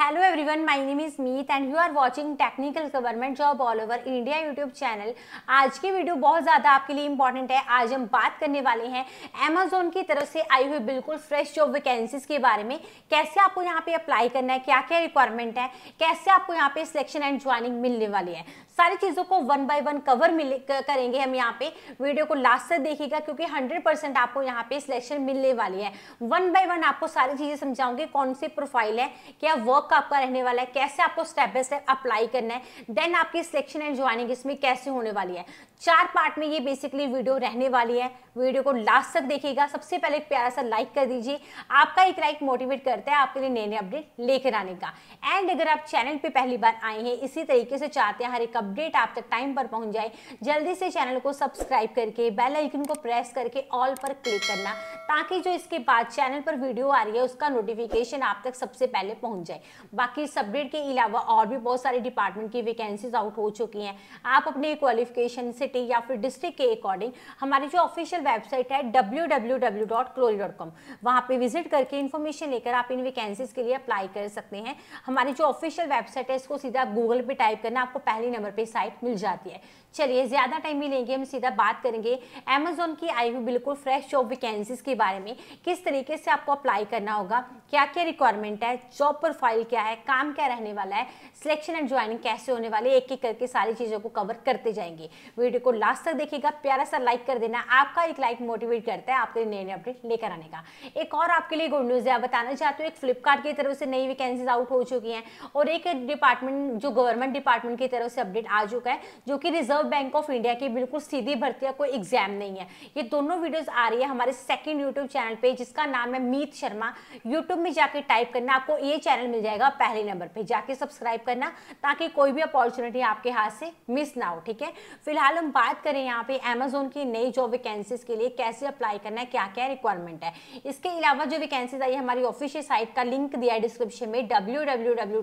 Hello everyone my name is Meet and you are watching technical government job all over India YouTube channel आज की video बहुत ज़्यादा आपके लिए इंपॉर्टेंट है आज हम बात करने वाले हैं Amazon की तरफ से आई हुई बिल्कुल फ्रेश जॉब वैकेंसीज के बारे में कैसे आपको यहाँ पे अप्लाई करना है क्या क्या रिक्वायरमेंट है कैसे आपको यहाँ पे सिलेक्शन एंड ज्वाइनिंग मिलने वाली है सारी चीज़ों को वन बाय वन कवर मिले करेंगे हम यहाँ पे वीडियो को लास्ट तक देखिएगा क्योंकि हंड्रेड परसेंट आपको यहाँ पे सिलेक्शन मिलने वाली है वन बाय वन आपको सारी चीज़ें समझाऊंगी कौन सी प्रोफाइल है क्या वर्क वर्क आपका रहने वाला है कैसे आपको स्टेप बाय स्टेप अप्लाई करना है देन आपकी सिलेक्शन एंड ज्वाइनिंग इसमें कैसे होने वाली है चार पार्ट में ये बेसिकली वीडियो रहने वाली है वीडियो को लास्ट तक देखिएगा सबसे पहले प्यारा सा लाइक कर दीजिए आपका एक लाइक मोटिवेट करता है आपके लिए नए नए अपडेट लेकर आने का एंड अगर आप चैनल पे पहली बार आए हैं इसी तरीके से चाहते हैं हर एक अपडेट आप तक टाइम पर पहुंच जाए जल्दी से चैनल को सब्सक्राइब करके बेल आइकन को प्रेस करके ऑल पर क्लिक करना ताकि जो इसके बाद चैनल पर वीडियो आ रही है उसका नोटिफिकेशन आप तक सबसे पहले पहुंच जाए बाकी सब ग्रेड के अलावा और भी बहुत सारे डिपार्टमेंट की वैकेंसीज आउट हो चुकी हैं आप अपने क्वालिफिकेशन सिटी या फिर डिस्ट्रिक्ट के अकॉर्डिंग हमारी जो ऑफिशियल वेबसाइट है डब्ल्यू डब्ल्यू डब्ल्यू डॉट क्लोरी डॉट कॉम वहाँ पर विजिट करके इन्फॉर्मेशन लेकर आप इन वैकेंसीज के लिए अप्लाई कर सकते हैं हमारी जो ऑफिशियल वेबसाइट है इसको सीधा गूगल पर टाइप करना आपको पहले नंबर पर साइट मिल जाती है चलिए ज़्यादा टाइम भी लेंगे हम सीधा बात करेंगे अमेजोन की आई हुई बिल्कुल फ्रेश जॉब वैकेंसीज के बारे में किस तरीके से आपको अप्लाई करना होगा क्या क्या रिक्वायरमेंट है जॉब प्रोफाइल क्या है काम क्या रहने वाला है सिलेक्शन एंड ज्वाइनिंग कैसे होने वाले एक एक करके सारी चीज़ों को कवर करते जाएंगे वीडियो को लास्ट तक देखिएगा प्यारा सा लाइक कर देना आपका एक लाइक मोटिवेट करता है आपके नए नए अपडेट लेकर आने का एक और आपके लिए गुड न्यूज़ है बताना चाहते हो एक फ्लिपकार्ट की तरफ से नई वैकेंसीज आउट हो चुकी हैं और एक डिपार्टमेंट जो गवर्नमेंट डिपार्टमेंट की तरफ से अपडेट आ चुका है जो कि reserve reserve bank of India की बिल्कुल सीधी भर्ती का कोई एग्जाम नहीं है ये दोनों वीडियोस आ रही है हमारे सेकंड यूट्यूब चैनल पे जिसका नाम है मीत शर्मा यूट्यूब में जाके टाइप करना आपको ये चैनल मिल जाएगा पहले नंबर पर जाके सब्सक्राइब करना ताकि कोई भी अपॉर्चुनिटी आपके हाथ से मिस ना हो ठीक है फिलहाल हम बात करें यहाँ पे अमेजोन की नई जॉब वैकेंसीज के लिए कैसे अप्लाई करना है क्या क्या रिक्वायरमेंट है इसके अलावा जो वैकेंसीज आई हमारी ऑफिशियल साइट का लिंक दिया है डिस्क्रिप्शन में डब्ल्यू वहां डब्ल्यू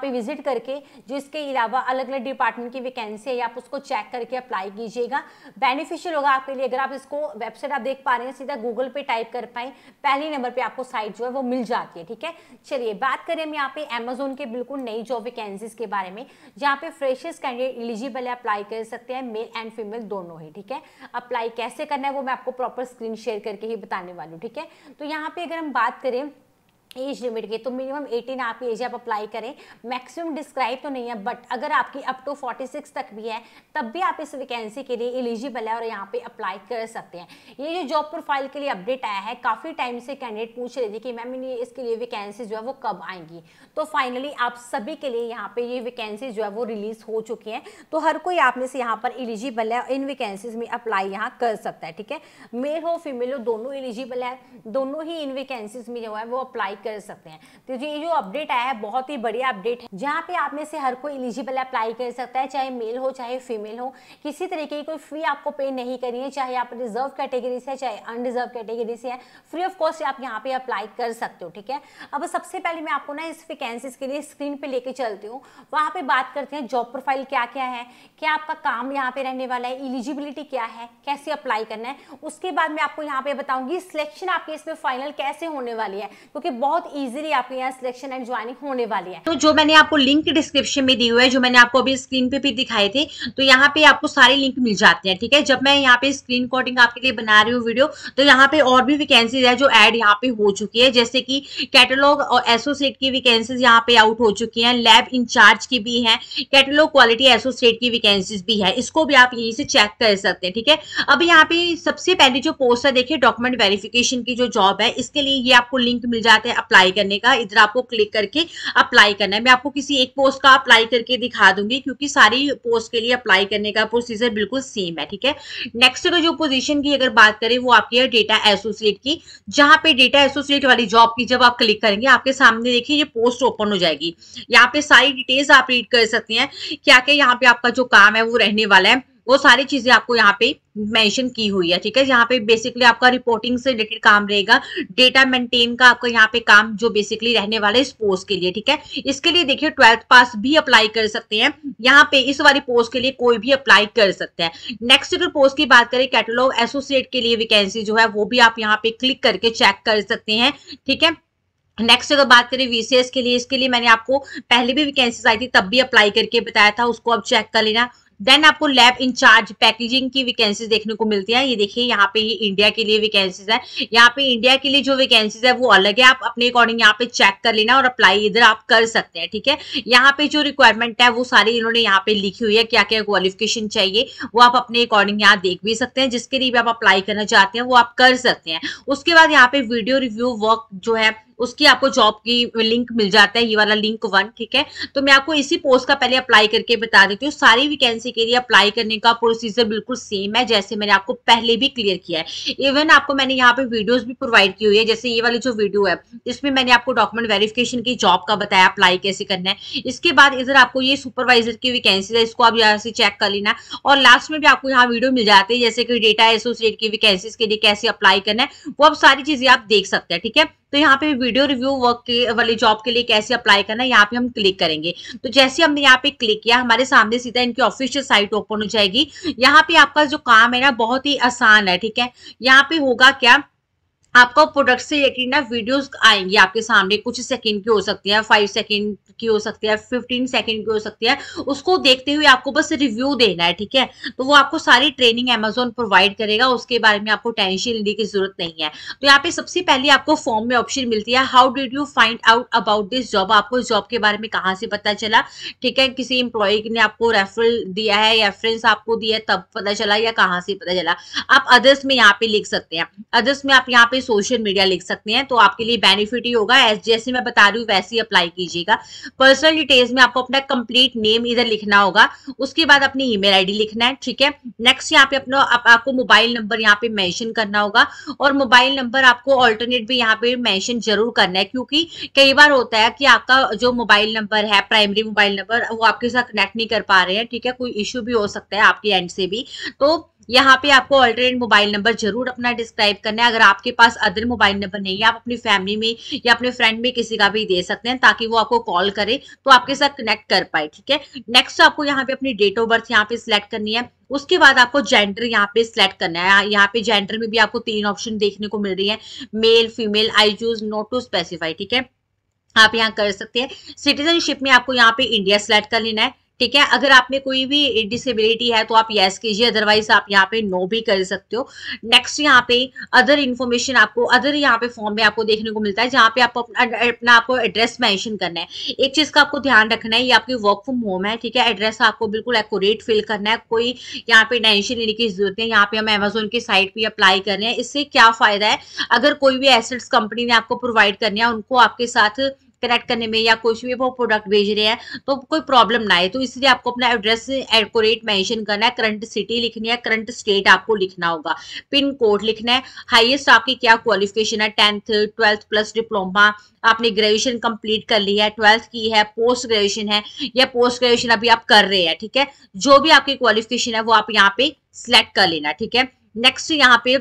पर विजिट करके जिसके अलावा अलग अलग डिपार्टमेंट की वैकेंसी पेन से आप उसको चेक करके अप्लाई कीजिएगा बेनिफिशियल होगा आपके लिए अगर आप इसको वेबसाइट आप देख पा रहे हैं सीधा गूगल पे टाइप कर पाए पहले नंबर पे आपको साइट जो है वो मिल जाती है ठीक है चलिए बात करें हम यहाँ पे अमेजोन के बिल्कुल नई जॉब वैकेंसीज के बारे में जहाँ पे फ्रेशर्स कैंडिडेट एलिजिबल है अप्लाई कर सकते हैं मेल एंड फीमेल दोनों ही ठीक है अप्लाई कैसे करना है वो मैं आपको प्रॉपर स्क्रीन शेयर करके ही बताने वाली हूँ ठीक है तो यहाँ पे अगर हम बात करें एज लिमिट के तो मिनिमम 18 आपकी एज आप अप्लाई करें मैक्सिमम डिस्क्राइब तो नहीं है बट अगर आपकी अप टू 46 तक भी है तब भी आप इस वैकेंसी के लिए एलिजिबल है और यहाँ पे अप्लाई कर सकते हैं ये जो जॉब प्रोफाइल के लिए अपडेट आया है काफ़ी टाइम से कैंडिडेट पूछ रहे थे कि मैम ये इसके लिए वैकेंसी जो है वो कब आएंगी तो फाइनली आप सभी के लिए यहाँ पर ये वैकेंसी जो है वो रिलीज़ हो चुकी हैं तो हर कोई आप में से यहाँ पर एलिजिबल है इन वैकेंसीज में अप्लाई यहाँ कर सकता है ठीक है मेल हो फीमेल हो दोनों एलिजिबल है दोनों ही इन वैकेंसीज में जो है वो अप्लाई अप्लाई कर सकते हैं तो ये जो अपडेट आया है बहुत ही बढ़िया अपडेट है जहाँ पे आप में से हर कोई एलिजिबल अप्लाई कर सकता है चाहे मेल हो चाहे फीमेल हो किसी तरीके की कोई फी आपको पे नहीं करनी है चाहे आप रिजर्व कैटेगरी से चाहे अनरिजर्व कैटेगरी से है फ्री ऑफ कॉस्ट आप यहाँ पे अप्लाई कर सकते हो ठीक है अब सबसे पहले मैं आपको ना इस वैकेंसीज के लिए स्क्रीन पर लेके चलती हूँ वहाँ पर बात करते हैं जॉब प्रोफाइल क्या क्या है क्या आपका काम यहाँ पे रहने वाला है एलिजिबिलिटी क्या है कैसे अप्लाई करना है उसके बाद मैं आपको यहाँ पे बताऊंगी सिलेक्शन आपके इसमें फाइनल कैसे होने वाली है क्योंकि बहुत बहुत इजीली आपके यहाँ सिलेक्शन एंड ज्वाइनिंग होने वाली है तो जो मैंने आपको लिंक डिस्क्रिप्शन में दी दिए है जो मैंने आपको अभी स्क्रीन पे भी दिखाए थे तो यहाँ पे आपको सारे लिंक मिल जाते हैं ठीक है जब मैं यहाँ पे स्क्रीन कोडिंग आपके लिए बना रही हूँ वीडियो तो यहाँ पे और भी वैकेंसीज है जो एड यहाँ पे हो चुकी है जैसे की कैटलॉग और एसोसिएट की वैकेंसीज यहाँ पे आउट हो चुकी है लैब इंचार्ज की भी है कैटलॉग क्वालिटी एसोसिएट की वैकेंसीज भी है इसको भी आप यहीं से चेक कर सकते हैं ठीक है अब यहाँ पे सबसे पहले जो पोस्ट है देखिए डॉक्यूमेंट वेरिफिकेशन की जो जॉब है इसके लिए ये आपको लिंक मिल जाते हैं अप्लाई करने का इधर आपको क्लिक करके अप्लाई करना है मैं आपको किसी एक पोस्ट का अप्लाई करके दिखा दूंगी क्योंकि सारी पोस्ट के लिए अप्लाई करने का प्रोसीजर बिल्कुल सेम है ठीक है नेक्स्ट अगर तो जो पोजिशन की अगर बात करें वो आपकी है डेटा एसोसिएट की जहां पे डेटा एसोसिएट वाली जॉब की जब आप क्लिक करेंगे आपके सामने देखिए ये पोस्ट ओपन हो जाएगी यहाँ पे सारी डिटेल्स आप रीड कर सकते हैं क्या क्या यहाँ पे आपका जो काम है वो रहने वाला है वो सारी चीजें आपको यहाँ पे मेंशन की हुई है ठीक है यहाँ पे बेसिकली आपका रिपोर्टिंग से रिलेटेड काम रहेगा डेटा मेंटेन का आपका यहाँ पे काम जो बेसिकली रहने वाला है इस पोस्ट के लिए ठीक है इसके लिए देखिए ट्वेल्थ पास भी अप्लाई कर सकते हैं यहाँ पे इस वाली पोस्ट के लिए कोई भी अप्लाई कर सकते हैं नेक्स्ट अगर पोस्ट की बात करें कैटलॉग एसोसिएट के लिए वैकेंसी जो है वो भी आप यहाँ पे क्लिक करके चेक कर सकते हैं ठीक है नेक्स्ट अगर बात करें वीसीएस के लिए इसके लिए मैंने आपको पहले भी वैकेंसीज आई थी तब भी अप्लाई करके बताया था उसको अब चेक कर लेना देन आपको लैब इंचार्ज पैकेजिंग की वैकेंसीज देखने को मिलती है ये देखिए यहाँ पे ये इंडिया के लिए वैकेंसीज है यहाँ पे इंडिया के लिए जो वैकेंसीज है वो अलग है आप अपने अकॉर्डिंग यहाँ पे चेक कर लेना और अप्लाई इधर आप कर सकते हैं ठीक है यहाँ पे जो रिक्वायरमेंट है वो सारी इन्होंने यहाँ पे लिखी हुई है क्या क्या क्वालिफिकेशन चाहिए वो आप अपने अकॉर्डिंग यहाँ देख भी सकते हैं जिसके लिए भी आप अप्लाई करना चाहते हैं वो आप कर सकते हैं उसके बाद यहाँ पे वीडियो रिव्यू वर्क जो है उसकी आपको जॉब की लिंक मिल जाता है ये वाला लिंक वन ठीक है तो मैं आपको इसी पोस्ट का पहले अप्लाई करके बता देती हूँ सारी वैकेंसी के लिए अप्लाई करने का प्रोसीजर बिल्कुल सेम है जैसे मैंने आपको पहले भी क्लियर किया है इवन आपको मैंने यहाँ पे वीडियोज भी प्रोवाइड की हुई है जैसे ये वाली जो वीडियो है इसमें मैंने आपको डॉक्यूमेंट वेरिफिकेशन की जॉब का बताया अप्लाई कैसे करना है इसके बाद इधर आपको ये सुपरवाइजर की वैकेंसी है इसको आप यहाँ से चेक कर लेना है और लास्ट में भी आपको यहाँ वीडियो मिल जाती है जैसे कि डेटा एसोसिएट की वैकेंसी के लिए कैसे अप्लाई करना है वो आप सारी चीजें आप देख सकते हैं ठीक है तो यहाँ पे वीडियो रिव्यू वर्क के वाली जॉब के लिए कैसे अप्लाई करना है यहाँ पे हम क्लिक करेंगे तो जैसे हमने यहाँ पे क्लिक किया हमारे सामने सीधा इनकी ऑफिशियल साइट ओपन हो जाएगी यहाँ पे आपका जो काम है ना बहुत ही आसान है ठीक है यहाँ पे होगा क्या आपको प्रोडक्ट से ना वीडियोस आएंगी आपके सामने कुछ सेकंड की हो सकती है फाइव सेकंड की हो सकती है फिफ्टीन सेकंड की हो सकती है उसको देखते हुए आपको बस रिव्यू देना है ठीक है तो वो आपको सारी ट्रेनिंग एमेजोन प्रोवाइड करेगा उसके बारे में आपको टेंशन लेने की जरूरत नहीं है तो यहाँ पे सबसे पहले आपको फॉर्म में ऑप्शन मिलती है how did you find out about this job आपको इस जॉब के बारे में कहाँ से पता चला ठीक है किसी एम्प्लॉय ने आपको रेफरल दिया है रेफरेंस आपको दिया है तब पता चला या कहाँ से पता चला आप अदर्स में यहाँ पे लिख सकते हैं अदर्स में आप यहाँ पे कोई सोशल मीडिया लिख सकते हैं तो आपके लिए बेनिफिट ही होगा एस जैसे मैं बता रही हूँ वैसे ही अप्लाई कीजिएगा पर्सनल डिटेल्स में आपको अपना कंप्लीट नेम इधर लिखना होगा उसके बाद अपनी ईमेल आईडी लिखना है ठीक है नेक्स्ट यहाँ पे अपना आप, आपको मोबाइल नंबर यहाँ पे मैंशन करना होगा और मोबाइल नंबर आपको ऑल्टरनेट भी यहाँ पे मैंशन जरूर करना है क्योंकि कई बार होता है कि आपका जो मोबाइल नंबर है प्राइमरी मोबाइल नंबर वो आपके साथ कनेक्ट नहीं कर पा रहे हैं ठीक है कोई इश्यू भी हो सकता है आपके एंड से भी तो यहाँ पे आपको ऑल्टरनेट मोबाइल नंबर जरूर अपना डिस्क्राइब करना है अगर आपके पास अदर मोबाइल नंबर नहीं है आप अपनी फैमिली में या अपने फ्रेंड में किसी का भी दे सकते हैं ताकि वो आपको कॉल करे तो आपके साथ कनेक्ट कर पाए ठीक है नेक्स्ट तो आपको यहाँ पे अपनी डेट ऑफ बर्थ यहाँ पे सिलेक्ट करनी है उसके बाद आपको जेंडर यहाँ पे सिलेक्ट करना है यहाँ पे जेंडर में भी आपको तीन ऑप्शन देखने को मिल रही है male female I choose not to specify ठीक है आप यहाँ कर सकते हैं सिटीजनशिप में आपको यहाँ पे इंडिया सिलेक्ट कर लेना है ठीक है अगर आप में कोई भी डिसेबिलिटी है तो आप येस कीजिए अदरवाइज आप यहाँ पे नो भी कर सकते हो नेक्स्ट यहाँ पे अदर इन्फॉर्मेशन आपको अदर यहाँ पे फॉर्म में आपको देखने को मिलता है जहाँ पे आपको अपना आपको एड्रेस मैंशन करना है एक चीज़ का आपको ध्यान रखना है ये आपकी वर्क फ्रॉम होम है ठीक है एड्रेस आपको बिल्कुल एकोरेट फिल करना है कोई यहाँ पे टेंशन लेने की जरूरत है यहाँ पे हम एमेजोन की साइट पर अप्लाई कर रहे हैं इससे क्या फ़ायदा है अगर कोई भी एसेट्स कंपनी ने आपको प्रोवाइड करनी है उनको आपके साथ कनेक्ट करने में या कुछ भी वो प्रोडक्ट भेज रहे हैं तो कोई प्रॉब्लम ना है तो इसलिए आपको अपना एड्रेस एकोरेट मेंशन करना है करंट सिटी लिखनी है करंट स्टेट आपको लिखना होगा पिन कोड लिखना है हाइएस्ट आपकी क्या क्वालिफिकेशन है टेंथ ट्वेल्थ प्लस डिप्लोमा आपने ग्रेजुएशन कंप्लीट कर ली है ट्वेल्थ की है पोस्ट ग्रेजुएशन है या पोस्ट ग्रेजुएशन अभी आप कर रहे हैं ठीक है जो भी आपकी क्वालिफिकेशन है वो आप यहाँ पे सिलेक्ट कर लेना ठीक है नेक्स्ट यहाँ पे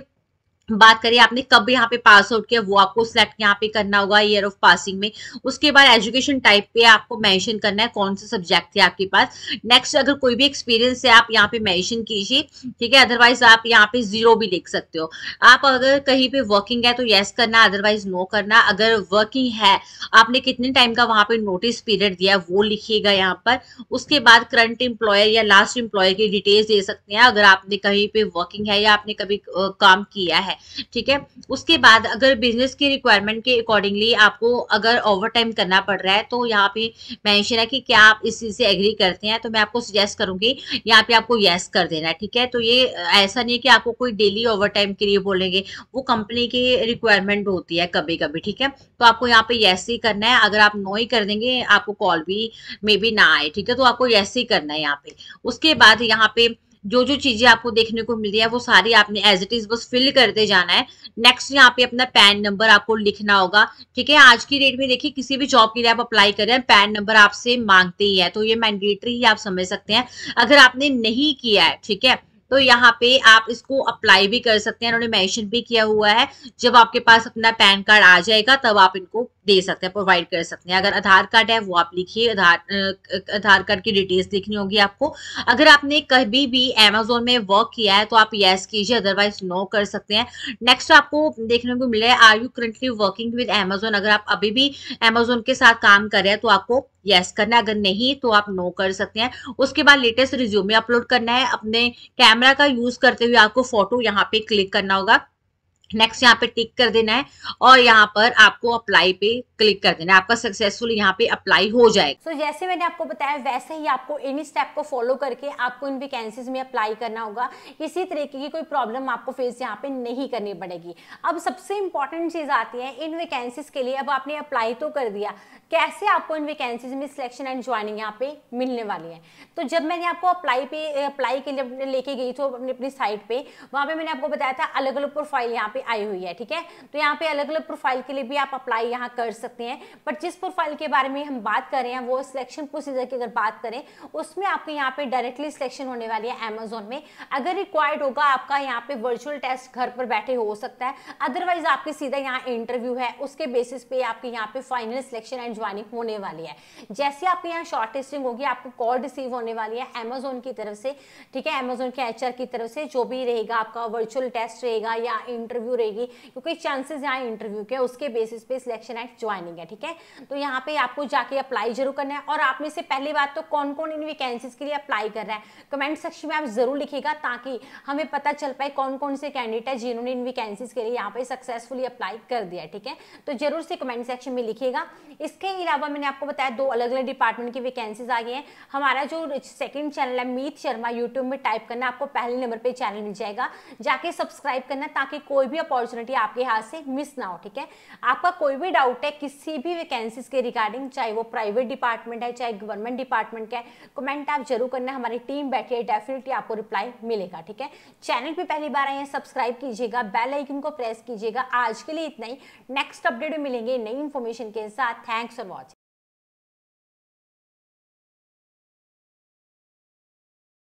बात करिए आपने कब यहाँ पे पास आउट किया वो आपको सिलेक्ट यहाँ पे करना होगा ईयर ऑफ पासिंग में उसके बाद एजुकेशन टाइप पे आपको मेंशन करना है कौन से सब्जेक्ट थे आपके पास नेक्स्ट अगर कोई भी एक्सपीरियंस है आप यहाँ पे मेंशन कीजिए ठीक है अदरवाइज आप यहाँ पे जीरो भी लिख सकते हो आप अगर कहीं पे वर्किंग है तो येस करना अदरवाइज नो करना अगर वर्किंग है आपने कितने टाइम का वहाँ पे नोटिस पीरियड दिया है वो लिखिएगा यहाँ पर उसके बाद करंट एम्प्लॉयर या लास्ट एम्प्लॉयर की डिटेल्स दे सकते हैं अगर आपने कहीं पे वर्किंग है या आपने कभी काम किया है ठीक है उसके बाद अगर बिजनेस की रिक्वायरमेंट के अकॉर्डिंगली आपको अगर ओवर टाइम करना पड़ रहा है तो यहाँ पे मैंशन है कि क्या आप इस चीज़ से एग्री करते हैं तो मैं आपको सजेस्ट करूंगी यहाँ पे आपको येस कर देना है ठीक है तो ये ऐसा नहीं है कि आपको कोई डेली ओवर टाइम के लिए बोलेंगे वो कंपनी की रिक्वायरमेंट होती है कभी कभी ठीक है तो आपको यहाँ पे येस ही करना है अगर आप नो ही कर देंगे आपको कॉल भी मे बी ना आए ठीक है तो आपको येस ही करना है यहाँ पे उसके बाद यहाँ पे जो जो चीजें आपको देखने को मिल रही है वो सारी आपने एज इट इज बस फिल करते जाना है नेक्स्ट यहाँ पे अपना पैन नंबर आपको लिखना होगा ठीक है आज की डेट में देखिए किसी भी जॉब के लिए आप अप्लाई कर रहे हैं पैन नंबर आपसे मांगते ही है तो ये मैंडेटरी ही आप समझ सकते हैं अगर आपने नहीं किया है ठीक है तो यहाँ पे आप इसको अप्लाई भी कर सकते हैं उन्होंने मेंशन भी किया हुआ है जब आपके पास अपना पैन कार्ड आ जाएगा तब आप इनको दे सकते हैं प्रोवाइड कर सकते हैं अगर आधार कार्ड है वो आप लिखिए आधार आधार कार्ड की डिटेल्स लिखनी होगी आपको अगर आपने कभी भी अमेजोन में वर्क किया है तो आप येस कीजिए अदरवाइज नो कर सकते हैं नेक्स्ट आपको देखने को मिला है are you currently working with Amazon अगर आप अभी भी अमेजोन के साथ काम कर रहे हैं तो आपको येस yes करना अगर नहीं तो आप नो कर सकते हैं उसके बाद लेटेस्ट रिज्यूमे अपलोड करना है अपने कैमरा का यूज करते हुए आपको फोटो यहाँ पे क्लिक करना होगा नेक्स्ट यहाँ पे टिक कर देना है और यहाँ पर आपको अप्लाई पे क्लिक कर देना है आपका सक्सेसफुल यहाँ पे अप्लाई हो जाएगा सो so, जैसे मैंने आपको बताया वैसे ही आपको इन स्टेप को फॉलो करके आपको इन वैकेंसीज में अप्लाई करना होगा इसी तरीके की कोई प्रॉब्लम आपको फेस यहाँ पे नहीं करनी पड़ेगी अब सबसे इंपॉर्टेंट चीज आती है इन वैकेंसीज के लिए अब आपने अप्लाई तो कर दिया कैसे आपको इन वैकेंसीज में सिलेक्शन एंड ज्वाइनिंग यहाँ पे मिलने वाली है तो जब मैंने आपको अप्लाई पे अप्लाई के लिए लेके गई तो अपनी अपनी साइट पे वहाँ पे मैंने आपको बताया था अलग अलग प्रोफाइल यहाँ पे आई हुई है ठीक है तो यहाँ पे अलग अलग प्रोफाइल के लिए भी आप अप्लाई यहाँ कर सकते हैं बट जिस प्रोफाइल के बारे में हम बात कर रहे हैं वो सिलेक्शन प्रोसीजर की अगर बात करें उसमें आपके यहाँ पे डायरेक्टली सिलेक्शन होने वाली है अमेजोन में अगर रिक्वायर्ड होगा आपका यहाँ पे वर्चुअल टेस्ट घर पर बैठे हो सकता है अदरवाइज आपके सीधा यहाँ इंटरव्यू है उसके बेसिस पे आपके यहाँ पे फाइनल सिलेक्शन एंड ज्वाइनिंग होने वाली है जैसे आपके यहाँ शॉर्ट लिस्टिंग होगी आपको कॉल रिसीव होने वाली है अमेजोन की तरफ से ठीक है अमेजोन के एच की तरफ से जो भी रहेगा आपका वर्चुअल टेस्ट रहेगा या इंटरव्यू रहेगी क्योंकि चांसेस यहाँ इंटरव्यू के उसके बेसिस पे सिलेक्शन एक्ट ज्वाइनिंग है ठीक है तो यहाँ पे आपको जाके अप्लाई जरूर करना है और आप में से पहली बात तो कौन कौन इन वैकेंसीज के लिए अप्लाई कर रहा है कमेंट सेक्शन में आप जरूर लिखेगा ताकि हमें पता चल पाए कौन कौन से कैंडिडेट है जिन्होंने इन वैकेंसीज के लिए यहाँ पे सक्सेसफुली अप्लाई कर दिया ठीक है तो जरूर से कमेंट सेक्शन में लिखेगा इसके इसके अलावा मैंने आपको बताया दो अलग अलग डिपार्टमेंट की वैकेंसीज आ गई हैं हमारा जो सेकंड चैनल है मीत शर्मा यूट्यूब में टाइप करना आपको पहले नंबर पे चैनल मिल जाएगा जाके सब्सक्राइब करना ताकि कोई भी अपॉर्चुनिटी आपके हाथ से मिस ना हो ठीक है आपका कोई भी डाउट है किसी भी वैकेंसीज के रिगार्डिंग चाहे वो प्राइवेट डिपार्टमेंट है चाहे गवर्नमेंट डिपार्टमेंट का है कमेंट आप जरूर करना हमारी टीम बैठी है डेफिनेटली आपको रिप्लाई मिलेगा ठीक है चैनल पर पहली बार आए हैं सब्सक्राइब कीजिएगा बेल आइकन को प्रेस कीजिएगा आज के लिए इतना ही नेक्स्ट अपडेट में मिलेंगे नई इन्फॉर्मेशन के साथ थैंक्स essa é moto.